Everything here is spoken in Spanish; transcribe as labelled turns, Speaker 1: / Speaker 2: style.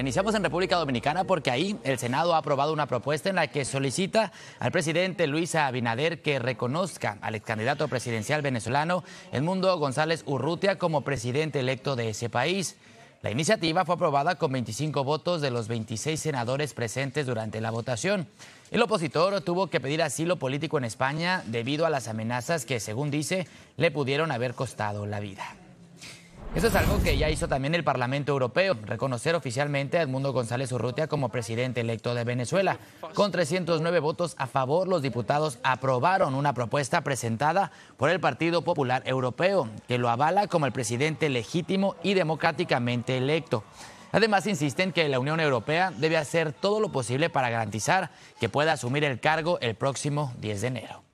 Speaker 1: Iniciamos en República Dominicana porque ahí el Senado ha aprobado una propuesta en la que solicita al presidente Luis Abinader que reconozca al ex candidato presidencial venezolano Edmundo González Urrutia como presidente electo de ese país. La iniciativa fue aprobada con 25 votos de los 26 senadores presentes durante la votación. El opositor tuvo que pedir asilo político en España debido a las amenazas que, según dice, le pudieron haber costado la vida. Eso es algo que ya hizo también el Parlamento Europeo, reconocer oficialmente a Edmundo González Urrutia como presidente electo de Venezuela. Con 309 votos a favor, los diputados aprobaron una propuesta presentada por el Partido Popular Europeo, que lo avala como el presidente legítimo y democráticamente electo. Además, insisten que la Unión Europea debe hacer todo lo posible para garantizar que pueda asumir el cargo
Speaker 2: el próximo 10 de enero.